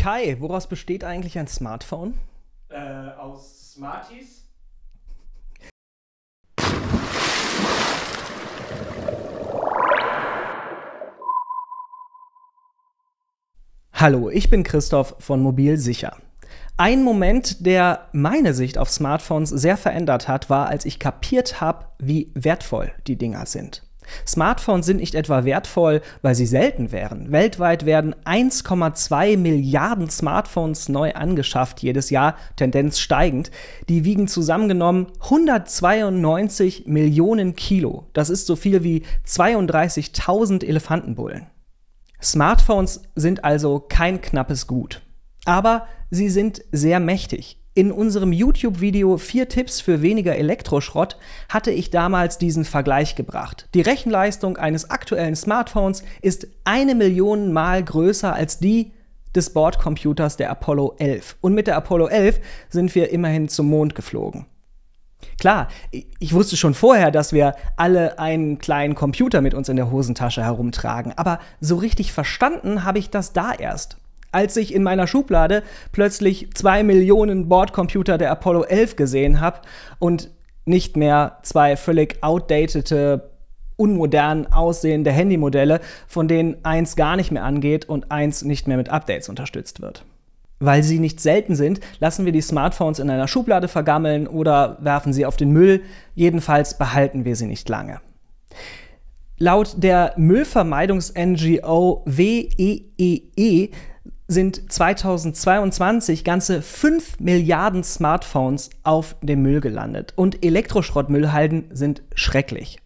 Kai, woraus besteht eigentlich ein Smartphone? Äh, aus Smarties. Hallo, ich bin Christoph von Mobil Sicher. Ein Moment, der meine Sicht auf Smartphones sehr verändert hat, war, als ich kapiert habe, wie wertvoll die Dinger sind. Smartphones sind nicht etwa wertvoll, weil sie selten wären. Weltweit werden 1,2 Milliarden Smartphones neu angeschafft jedes Jahr, Tendenz steigend. Die wiegen zusammengenommen 192 Millionen Kilo. Das ist so viel wie 32.000 Elefantenbullen. Smartphones sind also kein knappes Gut. Aber sie sind sehr mächtig. In unserem YouTube-Video 4 Tipps für weniger Elektroschrott hatte ich damals diesen Vergleich gebracht. Die Rechenleistung eines aktuellen Smartphones ist eine Million Mal größer als die des Bordcomputers der Apollo 11. Und mit der Apollo 11 sind wir immerhin zum Mond geflogen. Klar, ich wusste schon vorher, dass wir alle einen kleinen Computer mit uns in der Hosentasche herumtragen, aber so richtig verstanden habe ich das da erst als ich in meiner Schublade plötzlich zwei Millionen Bordcomputer der Apollo 11 gesehen habe und nicht mehr zwei völlig outdatete, unmodern aussehende Handymodelle, von denen eins gar nicht mehr angeht und eins nicht mehr mit Updates unterstützt wird. Weil sie nicht selten sind, lassen wir die Smartphones in einer Schublade vergammeln oder werfen sie auf den Müll, jedenfalls behalten wir sie nicht lange. Laut der Müllvermeidungs-NGO WEEE e e sind 2022 ganze 5 Milliarden Smartphones auf dem Müll gelandet. Und Elektroschrottmüllhalden sind schrecklich.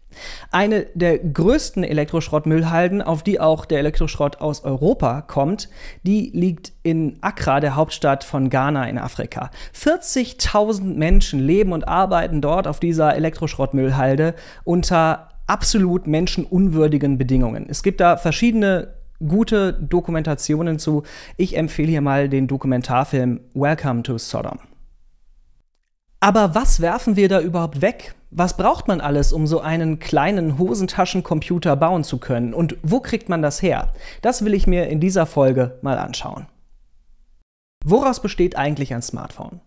Eine der größten Elektroschrottmüllhalden, auf die auch der Elektroschrott aus Europa kommt, die liegt in Accra, der Hauptstadt von Ghana in Afrika. 40.000 Menschen leben und arbeiten dort auf dieser Elektroschrottmüllhalde unter absolut menschenunwürdigen Bedingungen. Es gibt da verschiedene gute Dokumentationen zu. Ich empfehle hier mal den Dokumentarfilm Welcome to Sodom. Aber was werfen wir da überhaupt weg? Was braucht man alles, um so einen kleinen Hosentaschencomputer bauen zu können? Und wo kriegt man das her? Das will ich mir in dieser Folge mal anschauen. Woraus besteht eigentlich ein Smartphone?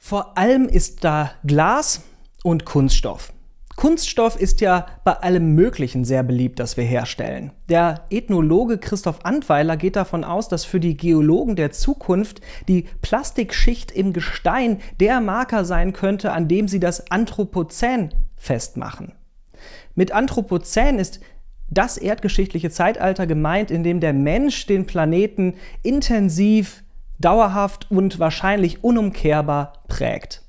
Vor allem ist da Glas und Kunststoff. Kunststoff ist ja bei allem Möglichen sehr beliebt, das wir herstellen. Der Ethnologe Christoph Antweiler geht davon aus, dass für die Geologen der Zukunft die Plastikschicht im Gestein der Marker sein könnte, an dem sie das Anthropozän festmachen. Mit Anthropozän ist das erdgeschichtliche Zeitalter gemeint, in dem der Mensch den Planeten intensiv, dauerhaft und wahrscheinlich unumkehrbar prägt.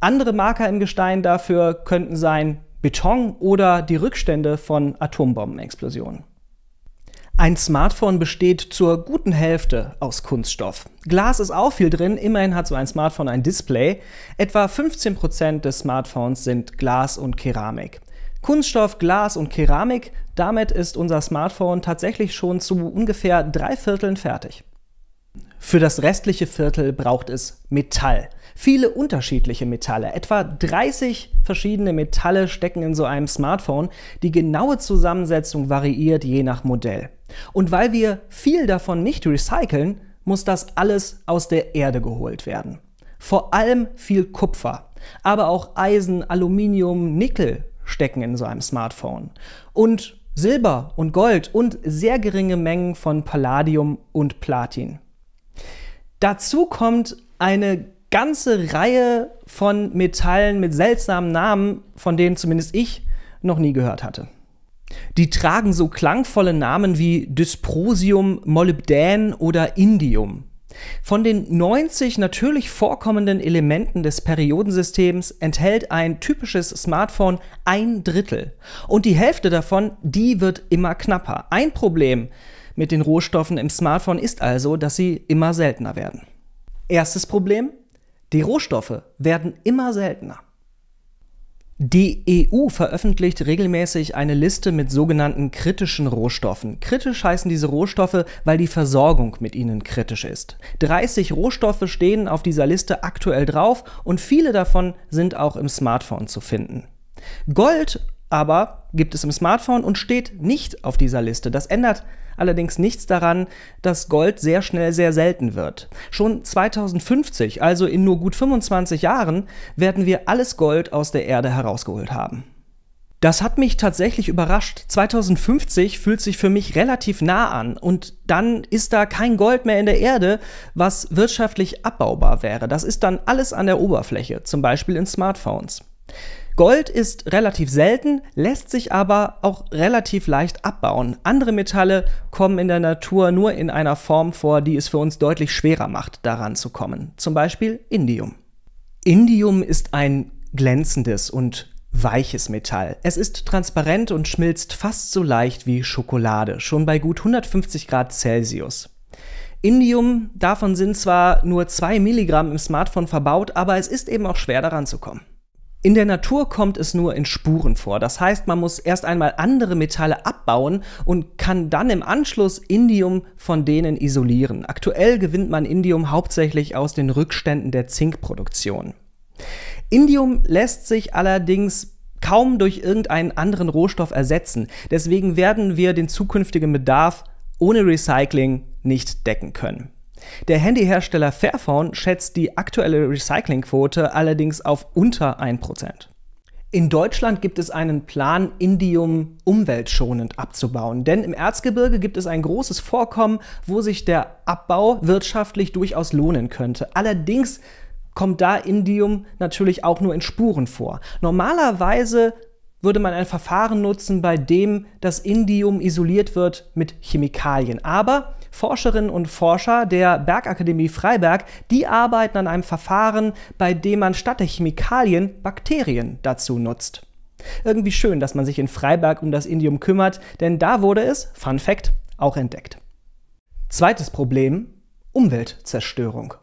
Andere Marker im Gestein dafür könnten sein Beton oder die Rückstände von Atombombenexplosionen. Ein Smartphone besteht zur guten Hälfte aus Kunststoff. Glas ist auch viel drin, immerhin hat so ein Smartphone ein Display. Etwa 15% des Smartphones sind Glas und Keramik. Kunststoff, Glas und Keramik, damit ist unser Smartphone tatsächlich schon zu ungefähr drei Vierteln fertig. Für das restliche Viertel braucht es Metall viele unterschiedliche Metalle. Etwa 30 verschiedene Metalle stecken in so einem Smartphone. Die genaue Zusammensetzung variiert je nach Modell. Und weil wir viel davon nicht recyceln, muss das alles aus der Erde geholt werden. Vor allem viel Kupfer, aber auch Eisen, Aluminium, Nickel stecken in so einem Smartphone. Und Silber und Gold und sehr geringe Mengen von Palladium und Platin. Dazu kommt eine ganze Reihe von Metallen mit seltsamen Namen, von denen zumindest ich noch nie gehört hatte. Die tragen so klangvolle Namen wie Dysprosium, Molybdän oder Indium. Von den 90 natürlich vorkommenden Elementen des Periodensystems enthält ein typisches Smartphone ein Drittel. Und die Hälfte davon, die wird immer knapper. Ein Problem mit den Rohstoffen im Smartphone ist also, dass sie immer seltener werden. Erstes Problem, die Rohstoffe werden immer seltener. Die EU veröffentlicht regelmäßig eine Liste mit sogenannten kritischen Rohstoffen. Kritisch heißen diese Rohstoffe, weil die Versorgung mit ihnen kritisch ist. 30 Rohstoffe stehen auf dieser Liste aktuell drauf und viele davon sind auch im Smartphone zu finden. Gold aber gibt es im Smartphone und steht nicht auf dieser Liste. Das ändert allerdings nichts daran, dass Gold sehr schnell sehr selten wird. Schon 2050, also in nur gut 25 Jahren, werden wir alles Gold aus der Erde herausgeholt haben. Das hat mich tatsächlich überrascht. 2050 fühlt sich für mich relativ nah an und dann ist da kein Gold mehr in der Erde, was wirtschaftlich abbaubar wäre. Das ist dann alles an der Oberfläche, zum Beispiel in Smartphones. Gold ist relativ selten, lässt sich aber auch relativ leicht abbauen. Andere Metalle kommen in der Natur nur in einer Form vor, die es für uns deutlich schwerer macht, daran zu kommen. Zum Beispiel Indium. Indium ist ein glänzendes und weiches Metall. Es ist transparent und schmilzt fast so leicht wie Schokolade, schon bei gut 150 Grad Celsius. Indium, davon sind zwar nur 2 Milligramm im Smartphone verbaut, aber es ist eben auch schwer daran zu kommen. In der Natur kommt es nur in Spuren vor. Das heißt, man muss erst einmal andere Metalle abbauen und kann dann im Anschluss Indium von denen isolieren. Aktuell gewinnt man Indium hauptsächlich aus den Rückständen der Zinkproduktion. Indium lässt sich allerdings kaum durch irgendeinen anderen Rohstoff ersetzen. Deswegen werden wir den zukünftigen Bedarf ohne Recycling nicht decken können. Der Handyhersteller Fairphone schätzt die aktuelle Recyclingquote allerdings auf unter 1%. In Deutschland gibt es einen Plan, Indium umweltschonend abzubauen. Denn im Erzgebirge gibt es ein großes Vorkommen, wo sich der Abbau wirtschaftlich durchaus lohnen könnte. Allerdings kommt da Indium natürlich auch nur in Spuren vor. Normalerweise würde man ein Verfahren nutzen, bei dem das Indium isoliert wird mit Chemikalien. Aber Forscherinnen und Forscher der Bergakademie Freiberg, die arbeiten an einem Verfahren, bei dem man statt der Chemikalien Bakterien dazu nutzt. Irgendwie schön, dass man sich in Freiberg um das Indium kümmert, denn da wurde es, Fun Fact, auch entdeckt. Zweites Problem, Umweltzerstörung.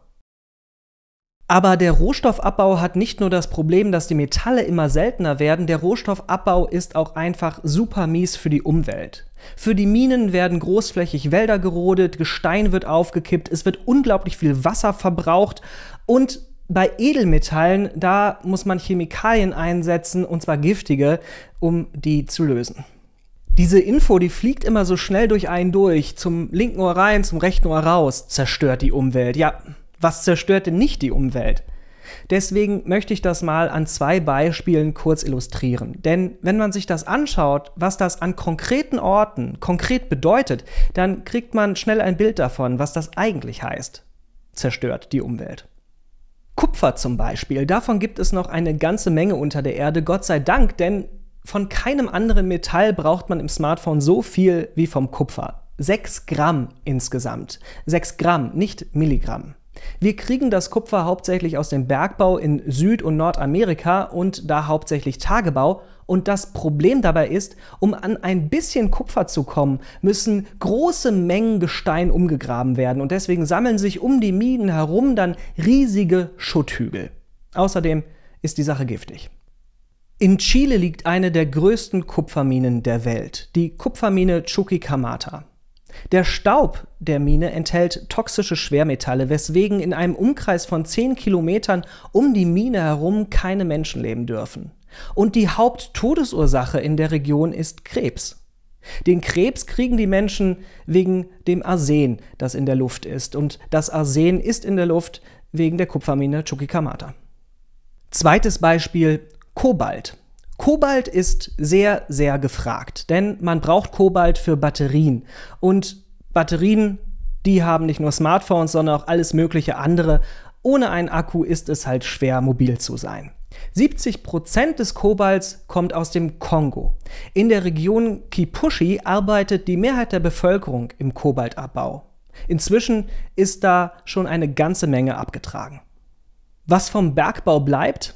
Aber der Rohstoffabbau hat nicht nur das Problem, dass die Metalle immer seltener werden, der Rohstoffabbau ist auch einfach super mies für die Umwelt. Für die Minen werden großflächig Wälder gerodet, Gestein wird aufgekippt, es wird unglaublich viel Wasser verbraucht und bei Edelmetallen, da muss man Chemikalien einsetzen, und zwar giftige, um die zu lösen. Diese Info, die fliegt immer so schnell durch einen durch, zum linken Ohr rein, zum rechten Ohr raus, zerstört die Umwelt. Ja, was zerstört denn nicht die Umwelt? Deswegen möchte ich das mal an zwei Beispielen kurz illustrieren. Denn wenn man sich das anschaut, was das an konkreten Orten konkret bedeutet, dann kriegt man schnell ein Bild davon, was das eigentlich heißt. Zerstört die Umwelt. Kupfer zum Beispiel, davon gibt es noch eine ganze Menge unter der Erde, Gott sei Dank, denn von keinem anderen Metall braucht man im Smartphone so viel wie vom Kupfer. 6 Gramm insgesamt. 6 Gramm, nicht Milligramm. Wir kriegen das Kupfer hauptsächlich aus dem Bergbau in Süd- und Nordamerika und da hauptsächlich Tagebau. Und das Problem dabei ist, um an ein bisschen Kupfer zu kommen, müssen große Mengen Gestein umgegraben werden und deswegen sammeln sich um die Minen herum dann riesige Schutthügel. Außerdem ist die Sache giftig. In Chile liegt eine der größten Kupferminen der Welt, die Kupfermine Chuquicamata. Der Staub der Mine enthält toxische Schwermetalle, weswegen in einem Umkreis von 10 Kilometern um die Mine herum keine Menschen leben dürfen. Und die Haupttodesursache in der Region ist Krebs. Den Krebs kriegen die Menschen wegen dem Arsen, das in der Luft ist. Und das Arsen ist in der Luft wegen der Kupfermine Chuquicamata. Zweites Beispiel Kobalt. Kobalt ist sehr, sehr gefragt, denn man braucht Kobalt für Batterien. Und Batterien, die haben nicht nur Smartphones, sondern auch alles mögliche andere. Ohne einen Akku ist es halt schwer, mobil zu sein. 70 Prozent des Kobalts kommt aus dem Kongo. In der Region Kipushi arbeitet die Mehrheit der Bevölkerung im Kobaltabbau. Inzwischen ist da schon eine ganze Menge abgetragen. Was vom Bergbau bleibt,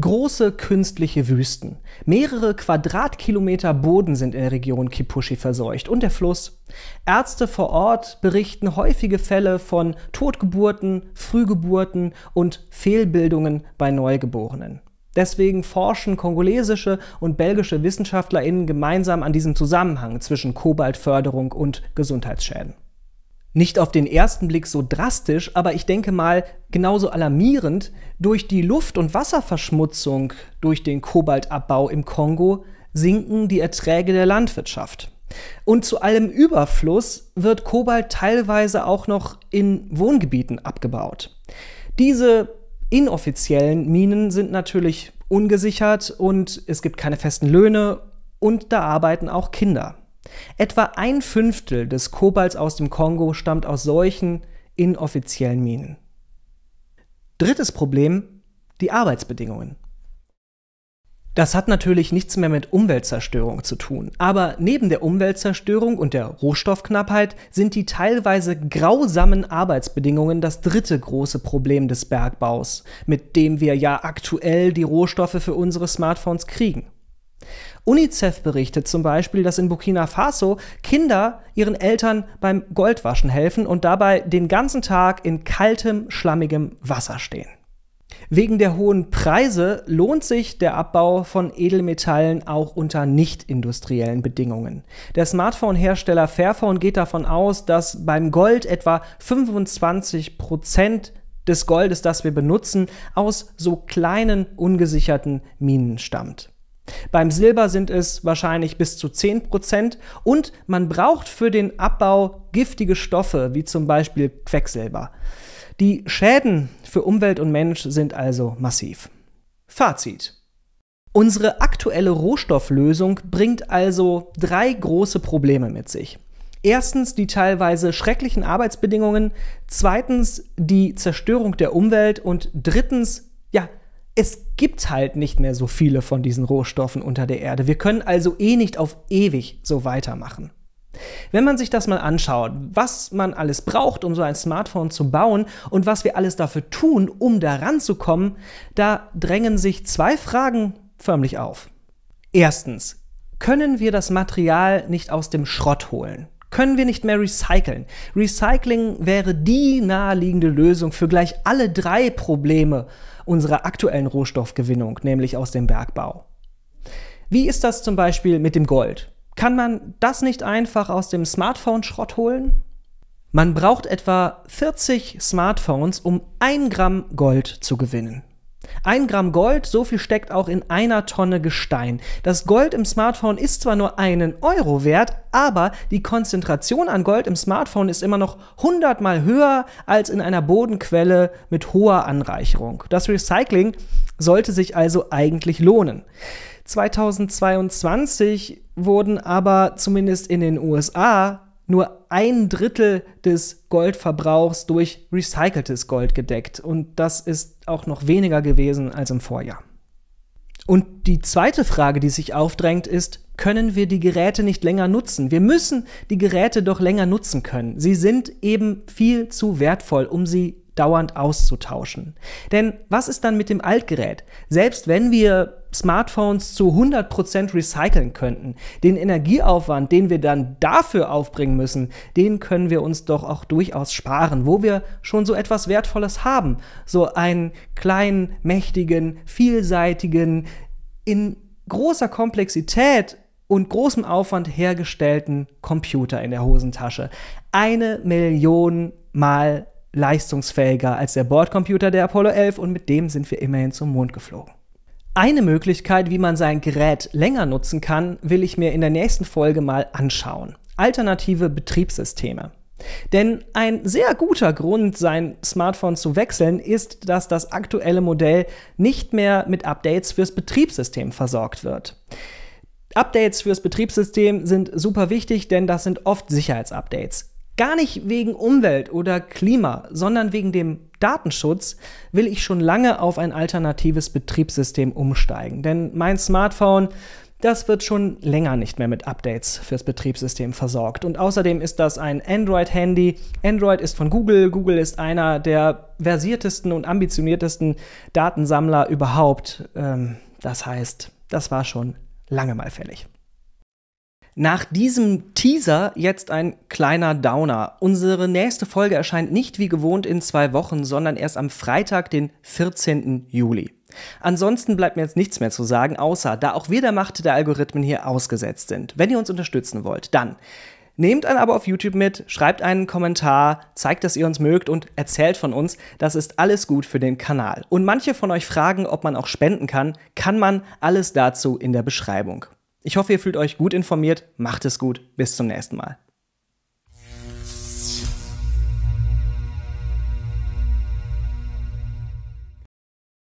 Große künstliche Wüsten. Mehrere Quadratkilometer Boden sind in der Region Kipushi verseucht und der Fluss. Ärzte vor Ort berichten häufige Fälle von Totgeburten, Frühgeburten und Fehlbildungen bei Neugeborenen. Deswegen forschen kongolesische und belgische WissenschaftlerInnen gemeinsam an diesem Zusammenhang zwischen Kobaltförderung und Gesundheitsschäden nicht auf den ersten Blick so drastisch, aber ich denke mal genauso alarmierend durch die Luft- und Wasserverschmutzung durch den Kobaltabbau im Kongo sinken die Erträge der Landwirtschaft. Und zu allem Überfluss wird Kobalt teilweise auch noch in Wohngebieten abgebaut. Diese inoffiziellen Minen sind natürlich ungesichert und es gibt keine festen Löhne und da arbeiten auch Kinder. Etwa ein Fünftel des Kobalts aus dem Kongo stammt aus solchen inoffiziellen Minen. Drittes Problem, die Arbeitsbedingungen. Das hat natürlich nichts mehr mit Umweltzerstörung zu tun, aber neben der Umweltzerstörung und der Rohstoffknappheit sind die teilweise grausamen Arbeitsbedingungen das dritte große Problem des Bergbaus, mit dem wir ja aktuell die Rohstoffe für unsere Smartphones kriegen. UNICEF berichtet zum Beispiel, dass in Burkina Faso Kinder ihren Eltern beim Goldwaschen helfen und dabei den ganzen Tag in kaltem, schlammigem Wasser stehen. Wegen der hohen Preise lohnt sich der Abbau von Edelmetallen auch unter nicht industriellen Bedingungen. Der Smartphone-Hersteller Fairphone geht davon aus, dass beim Gold etwa 25 Prozent des Goldes, das wir benutzen, aus so kleinen ungesicherten Minen stammt. Beim Silber sind es wahrscheinlich bis zu 10% und man braucht für den Abbau giftige Stoffe, wie zum Beispiel Quecksilber. Die Schäden für Umwelt und Mensch sind also massiv. Fazit. Unsere aktuelle Rohstofflösung bringt also drei große Probleme mit sich. Erstens die teilweise schrecklichen Arbeitsbedingungen, zweitens die Zerstörung der Umwelt und drittens ja, es gibt halt nicht mehr so viele von diesen Rohstoffen unter der Erde. Wir können also eh nicht auf ewig so weitermachen. Wenn man sich das mal anschaut, was man alles braucht, um so ein Smartphone zu bauen und was wir alles dafür tun, um daran zu kommen, da drängen sich zwei Fragen förmlich auf. Erstens, können wir das Material nicht aus dem Schrott holen? Können wir nicht mehr recyceln? Recycling wäre die naheliegende Lösung für gleich alle drei Probleme unserer aktuellen Rohstoffgewinnung, nämlich aus dem Bergbau. Wie ist das zum Beispiel mit dem Gold? Kann man das nicht einfach aus dem Smartphone-Schrott holen? Man braucht etwa 40 Smartphones, um ein Gramm Gold zu gewinnen. Ein Gramm Gold, so viel steckt auch in einer Tonne Gestein. Das Gold im Smartphone ist zwar nur einen Euro wert, aber die Konzentration an Gold im Smartphone ist immer noch hundertmal höher als in einer Bodenquelle mit hoher Anreicherung. Das Recycling sollte sich also eigentlich lohnen. 2022 wurden aber zumindest in den USA nur ein Drittel des Goldverbrauchs durch recyceltes Gold gedeckt. Und das ist auch noch weniger gewesen als im Vorjahr. Und die zweite Frage, die sich aufdrängt, ist, können wir die Geräte nicht länger nutzen? Wir müssen die Geräte doch länger nutzen können. Sie sind eben viel zu wertvoll, um sie dauernd auszutauschen. Denn was ist dann mit dem Altgerät? Selbst wenn wir Smartphones zu 100% recyceln könnten, den Energieaufwand, den wir dann dafür aufbringen müssen, den können wir uns doch auch durchaus sparen, wo wir schon so etwas Wertvolles haben. So einen kleinen, mächtigen, vielseitigen, in großer Komplexität und großem Aufwand hergestellten Computer in der Hosentasche. Eine Million Mal leistungsfähiger als der Bordcomputer der Apollo 11 und mit dem sind wir immerhin zum Mond geflogen. Eine Möglichkeit, wie man sein Gerät länger nutzen kann, will ich mir in der nächsten Folge mal anschauen. Alternative Betriebssysteme. Denn ein sehr guter Grund, sein Smartphone zu wechseln, ist, dass das aktuelle Modell nicht mehr mit Updates fürs Betriebssystem versorgt wird. Updates fürs Betriebssystem sind super wichtig, denn das sind oft Sicherheitsupdates. Gar nicht wegen Umwelt oder Klima, sondern wegen dem Datenschutz will ich schon lange auf ein alternatives Betriebssystem umsteigen. Denn mein Smartphone, das wird schon länger nicht mehr mit Updates fürs Betriebssystem versorgt. Und außerdem ist das ein Android-Handy. Android ist von Google. Google ist einer der versiertesten und ambitioniertesten Datensammler überhaupt. Ähm, das heißt, das war schon lange mal fällig. Nach diesem Teaser jetzt ein kleiner Downer. Unsere nächste Folge erscheint nicht wie gewohnt in zwei Wochen, sondern erst am Freitag, den 14. Juli. Ansonsten bleibt mir jetzt nichts mehr zu sagen, außer da auch wir der Macht der Algorithmen hier ausgesetzt sind. Wenn ihr uns unterstützen wollt, dann Nehmt ein Abo auf YouTube mit, schreibt einen Kommentar, zeigt, dass ihr uns mögt und erzählt von uns. Das ist alles gut für den Kanal. Und manche von euch fragen, ob man auch spenden kann, kann man alles dazu in der Beschreibung. Ich hoffe, ihr fühlt euch gut informiert. Macht es gut. Bis zum nächsten Mal.